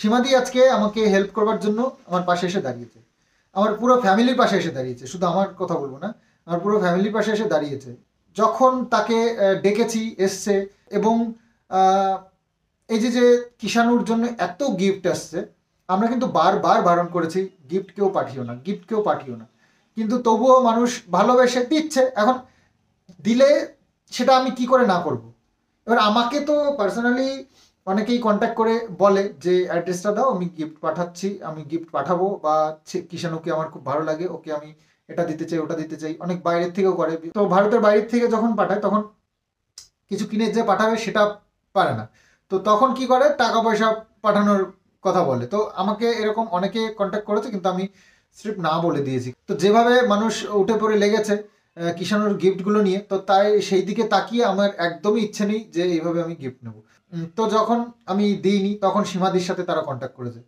সীমাদি আজকে আমাকে হেল্প করবার জন্য আমার পাশে এসে দাঁড়িয়েছে আমার পুরো ফ্যামিলির পাশে এসে দাঁড়িয়েছে শুধু আমার কথা বলবো না আমার পুরো ফ্যামিলির পাশে এসে দাঁড়িয়েছে যখন তাকে ডেকেছি এসছে এবং এই যে যে কিষাণুর জন্য এত গিফট আসছে আমরা কিন্তু বারবার বারণ করেছি গিফট কেউ পাঠিও না গিফট কেউ পাঠিও না কিন্তু তবুও মানুষ ভালোবেসে দিচ্ছে এখন দিলে সেটা আমি কি করে না করব এবার আমাকে তো পার্সোনালি অনেকেই কন্ট্যাক্ট করে বলে যে অ্যাড্রেসটা দাও আমি গিফট পাঠাচ্ছি আমি গিফট পাঠাবো বা কিষানুকে আমার খুব ভালো লাগে ওকে আমি এটা দিতে চাই ওটা দিতে চাই অনেক বাইরের থেকেও করে তো ভারতের বাইরের থেকে যখন পাঠায় তখন কিছু কিনে যে পাঠাবে সেটা পারে না তো তখন কি করে টাকা পয়সা পাঠানোর কথা বলে তো আমাকে এরকম অনেকে কন্ট্যাক্ট করেছে কিন্তু আমি স্ট্রিপ না বলে দিয়েছি তো যেভাবে মানুষ উঠে পড়ে লেগেছে কিষানোর গিফটগুলো নিয়ে তো তাই সেই দিকে তাকিয়ে আমার একদমই ইচ্ছে নেই যে এইভাবে আমি গিফট নেবো তো যখন আমি দিইনি তখন সীমাদির সাথে তারা কন্ট্যাক্ট করেছে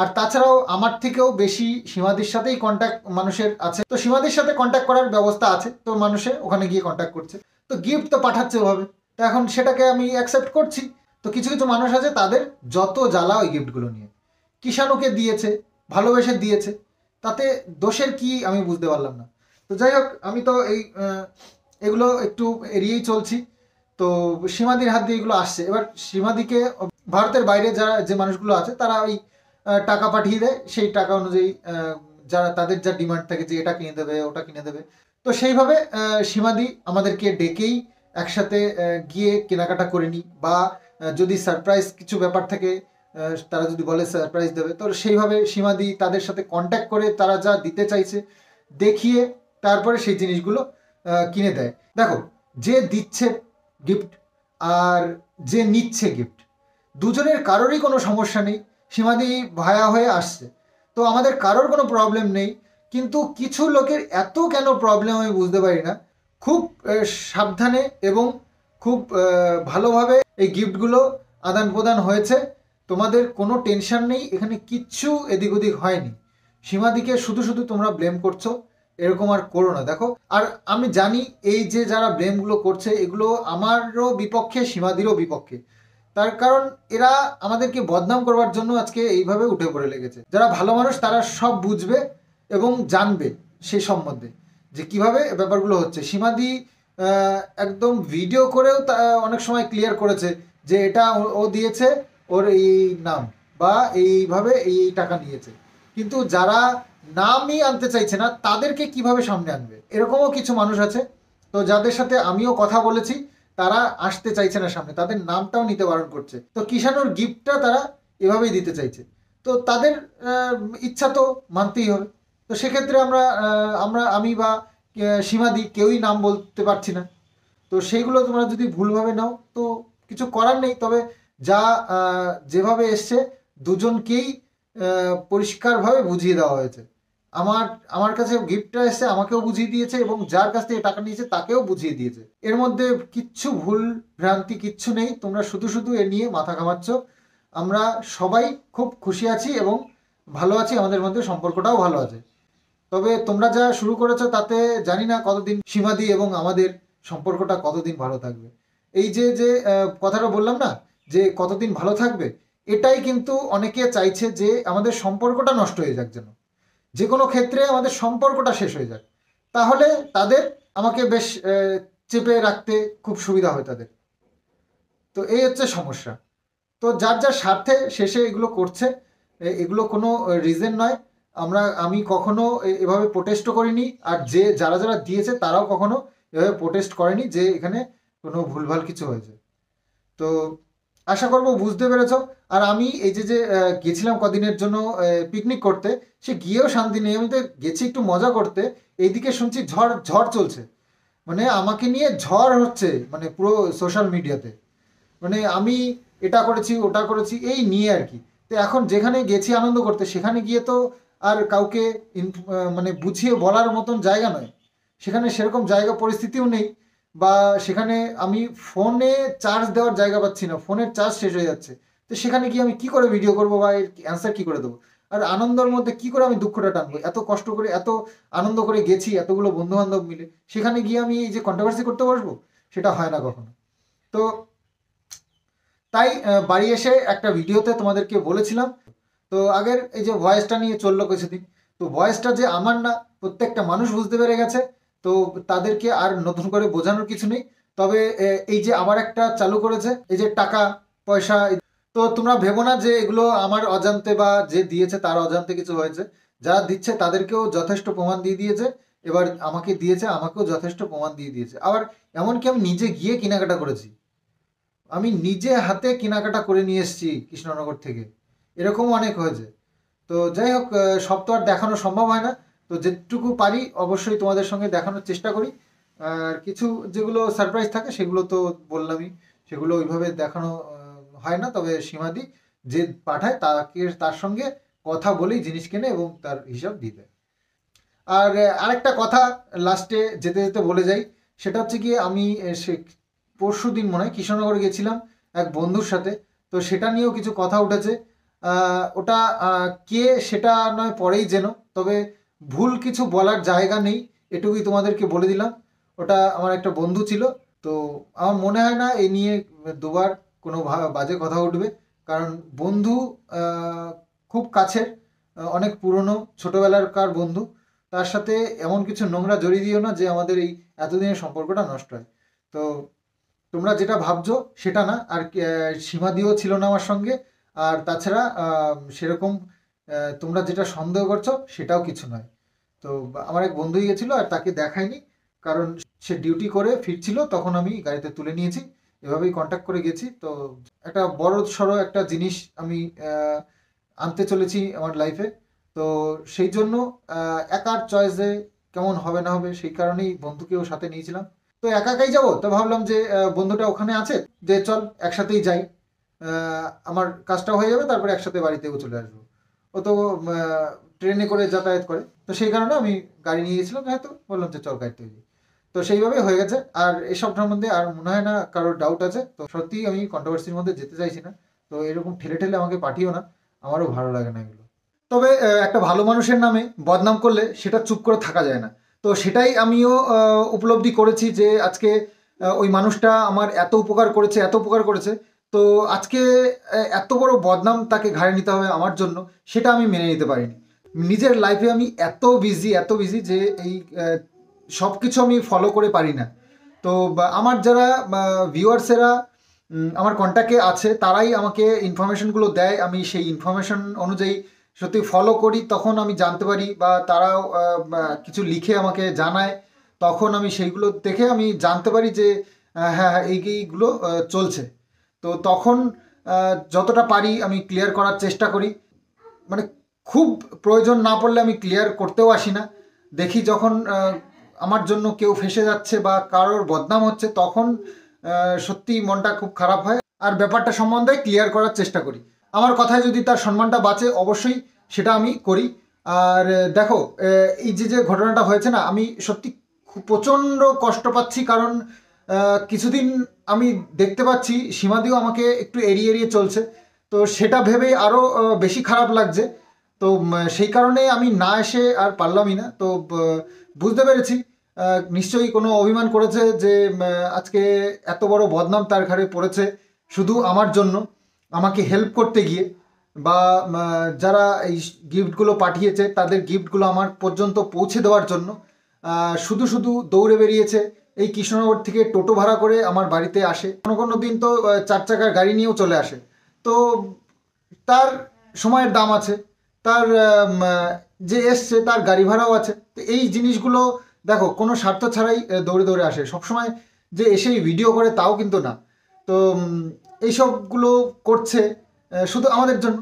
আর তাছাড়াও আমার থেকেও বেশি সীমাদির সাথেই কন্ট্যাক্ট মানুষের আছে তো সীমাদির সাথে কন্ট্যাক্ট করার ব্যবস্থা আছে তো মানুষে ওখানে গিয়ে কন্ট্যাক্ট করছে তো গিফট তো পাঠাচ্ছে ওভাবে তো এখন সেটাকে আমি অ্যাকসেপ্ট করছি তো কিছু কিছু মানুষ আছে তাদের যত জ্বালা ওই গিফটগুলো নিয়ে কিষাণুকে দিয়েছে ভালোবেসে দিয়েছে তাতে দোষের কি আমি বুঝতে পারলাম না তো যাই হোক আমি তো এই এগুলো একটু এড়িয়েই চলছি তো সীমাদির হাত দিয়ে এগুলো আসছে এবার সীমাদিকে ভারতের বাইরে যারা যে মানুষগুলো আছে তারা ওই টাকা পাঠিয়ে দেয় সেই টাকা অনুযায়ী যারা তাদের যা ডিমান্ড থাকে যে এটা কিনে দেবে ওটা কিনে দেবে তো সেইভাবে সীমাদি আমাদেরকে ডেকেই একসাথে গিয়ে কেনাকাটা করে নিই বা যদি সারপ্রাইজ কিছু ব্যাপার থাকে তারা যদি বলে সারপ্রাইজ দেবে তো সেইভাবে সীমাদি তাদের সাথে কন্ট্যাক্ট করে তারা যা দিতে চাইছে দেখিয়ে তারপরে সেই জিনিসগুলো কিনে দেয় দেখো যে দিচ্ছে গিফট আর যে নিচ্ছে গিফট দুজনের কারোরই কোনো সমস্যা নেই সীমাদি ভায়া হয়ে আসছে তো আমাদের কারোর কোনো প্রবলেম নেই কিন্তু কিছু লোকের এত কেন প্রবলেম আমি বুঝতে পারি না খুব সাবধানে এবং খুব ভালোভাবে এই গিফটগুলো আদান প্রদান হয়েছে তোমাদের কোনো টেনশন নেই এখানে কিচ্ছু এদিক ওদিক হয়নি সীমাদিকে শুধু শুধু তোমরা ব্লেম করছো এরকম আর করো না দেখো আর আমি জানি এই যে যারা ব্লেমগুলো করছে এগুলো আমারও বিপক্ষে সীমাদিরও বিপক্ষে তার কারণ এরা আমাদেরকে বদনাম করবার জন্য আজকে এইভাবে উঠে পড়ে লেগেছে যারা ভালো মানুষ তারা সব বুঝবে এবং জানবে সে সম্বন্ধে যে কিভাবে ব্যাপারগুলো হচ্ছে সীমাদি একদম ভিডিও করেও তা অনেক সময় ক্লিয়ার করেছে যে এটা ও দিয়েছে ওর এই নাম বা এইভাবে এই টাকা নিয়েছে কিন্তু যারা নামই আনতে চাইছে না তাদেরকে কিভাবে সামনে আনবে এরকমও কিছু মানুষ আছে তো যাদের সাথে আমিও কথা বলেছি তারা আসতে চাইছে না সামনে তাদের নামটাও নিতে বারণ করছে তো কিষানোর গিফটটা তারা এভাবেই দিতে চাইছে তো তাদের ইচ্ছা তো মানতেই হবে তো সেক্ষেত্রে আমরা আমরা আমি বা সীমাদি কেউই নাম বলতে পারছি না তো সেইগুলো তোমরা যদি ভুলভাবে নাও তো কিছু করার নেই তবে যা যেভাবে এসছে দুজনকেই পরিষ্কারভাবে বুঝিয়ে দেওয়া হয়েছে আমার আমার কাছে গিফটটা এসে আমাকেও বুঝিয়ে দিয়েছে এবং যার কাছ থেকে টাকা নিয়েছে তাকেও বুঝিয়ে দিয়েছে এর মধ্যে কিচ্ছু ভুল ভ্রান্তি কিচ্ছু নেই তোমরা শুধু শুধু এ নিয়ে মাথা ঘামাচ্ছ আমরা সবাই খুব খুশি আছি এবং ভালো আছি আমাদের মধ্যে সম্পর্কটাও ভালো আছে তবে তোমরা যা শুরু করেছো তাতে জানি না কতদিন সীমাদি এবং আমাদের সম্পর্কটা কতদিন ভালো থাকবে এই যে যে কথাটা বললাম না যে কতদিন ভালো থাকবে এটাই কিন্তু অনেকে চাইছে যে আমাদের সম্পর্কটা নষ্ট হয়ে যাক যেন যে কোনো ক্ষেত্রে আমাদের সম্পর্কটা শেষ হয়ে যাক তাহলে তাদের আমাকে বেশ চেপে রাখতে খুব সুবিধা হয় তাদের তো এই হচ্ছে সমস্যা তো যার যার স্বার্থে শেষে এগুলো করছে এগুলো কোনো রিজন নয় আমরা আমি কখনো এভাবে প্রোটেস্টও করিনি আর যে যারা যারা দিয়েছে তারাও কখনো এভাবে প্রোটেস্ট করেনি যে এখানে কোনো ভুলভাল কিছু হয়েছে তো আশা করব বুঝতে পেরেছ আর আমি এই যে যে গেছিলাম কদিনের জন্য পিকনিক করতে সে গিয়েও শান্তি নেই আমি তো গেছি একটু মজা করতে এইদিকে শুনছি ঝড় ঝড় চলছে মানে আমাকে নিয়ে ঝড় হচ্ছে মানে পুরো সোশ্যাল মিডিয়াতে মানে আমি এটা করেছি ওটা করেছি এই নিয়ে আর কি তো এখন যেখানে গেছি আনন্দ করতে সেখানে গিয়ে তো আর কাউকে মানে বুঝিয়ে বলার মতন জায়গা নয় সেখানে সেরকম জায়গা পরিস্থিতিও নেই বা সেখানে আমি ফোনে চার্জ দেওয়ার জায়গা পাচ্ছি না ফোনের চার্জ শেষ হয়ে যাচ্ছে তো সেখানে কি আমি কি করে ভিডিও করব বা এর অ্যান্সার কী করে দেবো আর আনন্দর মধ্যে কি করে আমি দুঃখটা টানবো এত কষ্ট করে এত আনন্দ করে গেছি এতগুলো বন্ধু বান্ধব মিলে সেখানে গিয়ে আমি এই যে কন্ট্রোভার্সি করতে পারবো সেটা হয় না কখনো তো তাই বাড়ি এসে একটা ভিডিওতে তোমাদেরকে বলেছিলাম তো আগের এই যে ভয়েসটা নিয়ে চললো কিছুদিন তো ভয়েসটা যে আমার না প্রত্যেকটা মানুষ বুঝতে পেরে গেছে তো তাদেরকে আর নতুন করে বোঝানোর কিছু নেই তবে এই যে আবার একটা চালু করেছে এই যে টাকা পয়সা তো তোমরা ভেবো না যে এগুলো আমার অজান্তে বা যে দিয়েছে তার অজান্তে কিছু হয়েছে যারা দিচ্ছে তাদেরকেও যথেষ্ট প্রমাণ দিয়ে দিয়েছে এবার আমাকে দিয়েছে আমাকেও যথেষ্ট প্রমাণ দিয়ে দিয়েছে আবার এমনকি আমি নিজে গিয়ে কেনাকাটা করেছি আমি নিজে হাতে কেনাকাটা করে নিয়ে এসেছি কৃষ্ণনগর থেকে এরকমও অনেক হয়েছে তো যাই হোক সব তো আর দেখানো সম্ভব হয় না তো যেটুকু পারি অবশ্যই তোমাদের সঙ্গে দেখানোর চেষ্টা করি আর কিছু যেগুলো সারপ্রাইজ থাকে সেগুলো তো বললামই সেগুলো ওইভাবে দেখানো হয় না তবে সীমাদি যে পাঠায় তাকে তার সঙ্গে কথা বলেই জিনিস কেনে এবং তার হিসাব দিয়ে দেয় আর আরেকটা কথা লাস্টে যেতে যেতে বলে যাই সেটা হচ্ছে কি আমি সে পরশু দিন মনে হয় কৃষ্ণনগর গেছিলাম এক বন্ধুর সাথে তো সেটা নিয়েও কিছু কথা উঠেছে ওটা কে সেটা নয় পরেই যেন তবে ভুল কিছু বলার জায়গা নেই এটুকুই তোমাদেরকে বলে দিলাম ওটা আমার একটা বন্ধু ছিল তো আমার মনে হয় না এ নিয়ে দুবার কোনো বাজে কথা উঠবে কারণ বন্ধু খুব কাছের অনেক পুরনো ছোটোবেলাকার বন্ধু তার সাথে এমন কিছু নোংরা জড়িয়ে দিও না যে আমাদের এই এতদিনের সম্পর্কটা নষ্ট হয় তো তোমরা যেটা ভাবছো সেটা না আর সীমা দিয়েও ছিল না আমার সঙ্গে আর তাছাড়া সেরকম তোমরা যেটা সন্দেহ করছো সেটাও কিছু নয় তো আমার এক বন্ধুই গেছিলো আর তাকে দেখায়নি কারণ সে ডিউটি করে ফিরছিল তখন আমি গাড়িতে তুলে নিয়েছি এভাবেই কন্ট্যাক্ট করে গেছি তো একটা বড় সড়ো একটা জিনিস আমি আনতে চলেছি আমার লাইফে তো সেই জন্য একার চয়েসে কেমন হবে না হবে সেই কারণেই বন্ধুকেও সাথে নিয়েছিলাম তো একাকাই যাব তো ভাবলাম যে বন্ধুটা ওখানে আছে যে চল একসাথেই যাই আমার কাজটা হয়ে যাবে তারপরে একসাথে বাড়িতেও চলে আসবো ও তো ট্রেনে করে যাতায়াত করে তো সেই কারণে আমি গাড়ি নিয়ে গেছিলাম হয়তো বললাম যে চল গাড়ি তৈরি তো সেইভাবে হয়ে গেছে আর এসব সম্বন্ধে আর মনে হয় না কারোর ডাউট আছে তো সত্যিই আমি কন্ট্রোভার্সির মধ্যে যেতে চাইছি না তো এরকম ঠেলে ঠেলে আমাকে পাঠিও না আমারও ভালো লাগে না এগুলো তবে একটা ভালো মানুষের নামে বদনাম করলে সেটা চুপ করে থাকা যায় না তো সেটাই আমিও উপলব্ধি করেছি যে আজকে ওই মানুষটা আমার এত উপকার করেছে এত উপকার করেছে তো আজকে এত বড় বদনাম তাকে ঘাড়ে নিতে হবে আমার জন্য সেটা আমি মেনে নিতে পারিনি নিজের লাইফে আমি এত বিজি এত বিজি যে এই সব কিছু আমি ফলো করে পারি না তো আমার যারা ভিউয়ার্সেরা আমার কন্ট্যাক্টে আছে তারাই আমাকে ইনফরমেশনগুলো দেয় আমি সেই ইনফরমেশন অনুযায়ী সত্যি ফলো করি তখন আমি জানতে পারি বা তারাও কিছু লিখে আমাকে জানায় তখন আমি সেইগুলো দেখে আমি জানতে পারি যে হ্যাঁ হ্যাঁ এইগুলো চলছে তো তখন যতটা পারি আমি ক্লিয়ার করার চেষ্টা করি মানে খুব প্রয়োজন না পড়লে আমি ক্লিয়ার করতেও আসি না দেখি যখন আমার জন্য কেউ ফেসে যাচ্ছে বা কারোর বদনাম হচ্ছে তখন সত্যি মনটা খুব খারাপ হয় আর ব্যাপারটা সম্বন্ধে ক্লিয়ার করার চেষ্টা করি আমার কথায় যদি তার সম্মানটা বাঁচে অবশ্যই সেটা আমি করি আর দেখো এই যে যে ঘটনাটা হয়েছে না আমি সত্যি প্রচণ্ড কষ্ট পাচ্ছি কারণ কিছুদিন আমি দেখতে পাচ্ছি সীমাদিও আমাকে একটু এড়িয়ে এড়িয়ে চলছে তো সেটা ভেবেই আরও বেশি খারাপ লাগছে তো সেই কারণে আমি না এসে আর পারলামই না তো বুঝতে পেরেছি নিশ্চয়ই কোনো অভিমান করেছে যে আজকে এত বড় বদনাম তার ঘাড়ে পড়েছে শুধু আমার জন্য আমাকে হেল্প করতে গিয়ে বা যারা এই গিফটগুলো পাঠিয়েছে তাদের গিফটগুলো আমার পর্যন্ত পৌঁছে দেওয়ার জন্য শুধু শুধু দৌড়ে বেরিয়েছে এই কৃষ্ণনগর থেকে টোটো ভাড়া করে আমার বাড়িতে আসে কোনো কোনো দিন তো চার চাকার গাড়ি নিয়েও চলে আসে তো তার সময়ের দাম আছে তার যে এসছে তার গাড়ি ভাড়াও আছে তো এই জিনিসগুলো দেখো কোনো স্বার্থ ছাড়াই দৌড়ে দৌড়ে আসে সবসময় যে এসেই ভিডিও করে তাও কিন্তু না তো এইসবগুলো করছে শুধু আমাদের জন্য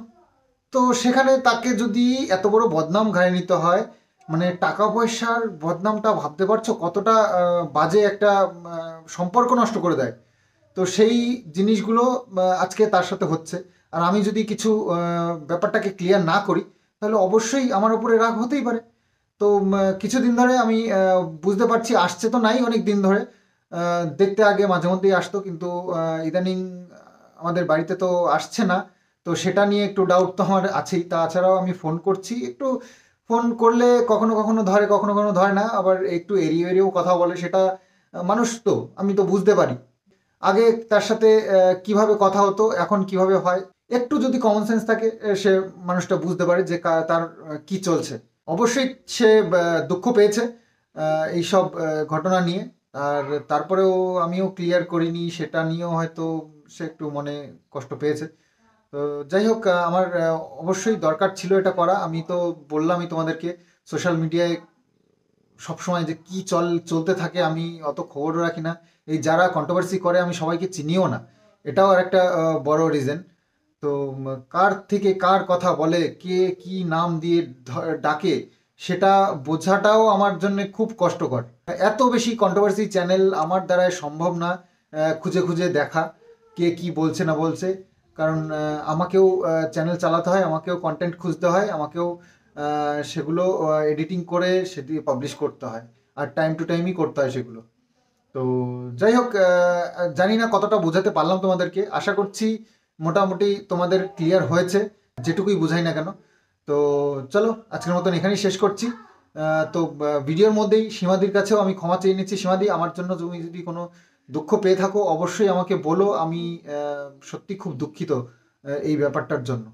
তো সেখানে তাকে যদি এত বড় বদনাম ঘাড়ে নিতে হয় মানে টাকা পয়সার বদনামটা ভাবতে পারছো কতটা বাজে একটা সম্পর্ক নষ্ট করে দেয় তো সেই জিনিসগুলো আজকে তার সাথে হচ্ছে আর আমি যদি কিছু ব্যাপারটাকে ক্লিয়ার না করি তাহলে অবশ্যই আমার উপরে রাগ হতেই পারে তো কিছুদিন ধরে আমি বুঝতে পারছি আসছে তো নাই অনেক দিন ধরে দেখতে আগে মাঝে মধ্যেই আসতো কিন্তু ইদানিং আমাদের বাড়িতে তো আসছে না তো সেটা নিয়ে একটু ডাউট তো আমার আছেই তাছাড়াও আমি ফোন করছি একটু ফোন করলে কখনো কখনো ধরে কখনো কখনো ধরে না আবার একটু এড়িয়ে এড়িয়েও কথা বলে সেটা মানুষ তো আমি তো বুঝতে পারি আগে তার সাথে কিভাবে কথা হতো এখন কিভাবে হয় একটু যদি কমন সেন্স থাকে সে মানুষটা বুঝতে পারে যে তার কি চলছে অবশ্যই সে দুঃখ পেয়েছে এইসব ঘটনা নিয়ে আর তারপরেও আমিও ক্লিয়ার করিনি সেটা নিয়েও হয়তো সে একটু মনে কষ্ট পেয়েছে যাই হোক আমার অবশ্যই দরকার ছিল এটা করা আমি তো বললামই তোমাদেরকে সোশ্যাল মিডিয়ায় সবসময় যে কি চল চলতে থাকে আমি অত খবর রাখি না এই যারা কন্ট্রোভার্সি করে আমি সবাইকে চিনিও না এটাও আর একটা বড় রিজন তো কার থেকে কার কথা বলে কে কি নাম দিয়ে ডাকে সেটা বোঝাটাও আমার জন্য খুব কষ্টকর এত বেশি কন্ট্রোভার্সি চ্যানেল আমার দ্বারায় সম্ভব না খুঁজে খুঁজে দেখা কে কি বলছে না বলছে কারণ আমাকেও চ্যানেল চালাতে হয় আমাকেও কন্টেন্ট খুঁজতে হয় আমাকেও সেগুলো এডিটিং করে সেটি পাবলিশ করতে হয় আর টাইম টু টাইমই করতে হয় সেগুলো তো যাই হোক জানি না কতটা বোঝাতে পারলাম তোমাদেরকে আশা করছি মোটামুটি তোমাদের ক্লিয়ার হয়েছে যেটুকুই বুঝাই না কেন তো চলো আজকের মতন এখানেই শেষ করছি তো ভিডিওর মধ্যেই সীমাদির কাছেও আমি ক্ষমা চেয়ে নিচ্ছি সীমাদি আমার জন্য তুমি যদি কোনো দুঃখ পেয়ে থাকো অবশ্যই আমাকে বলো আমি সত্যি খুব দুঃখিত এই ব্যাপারটার জন্য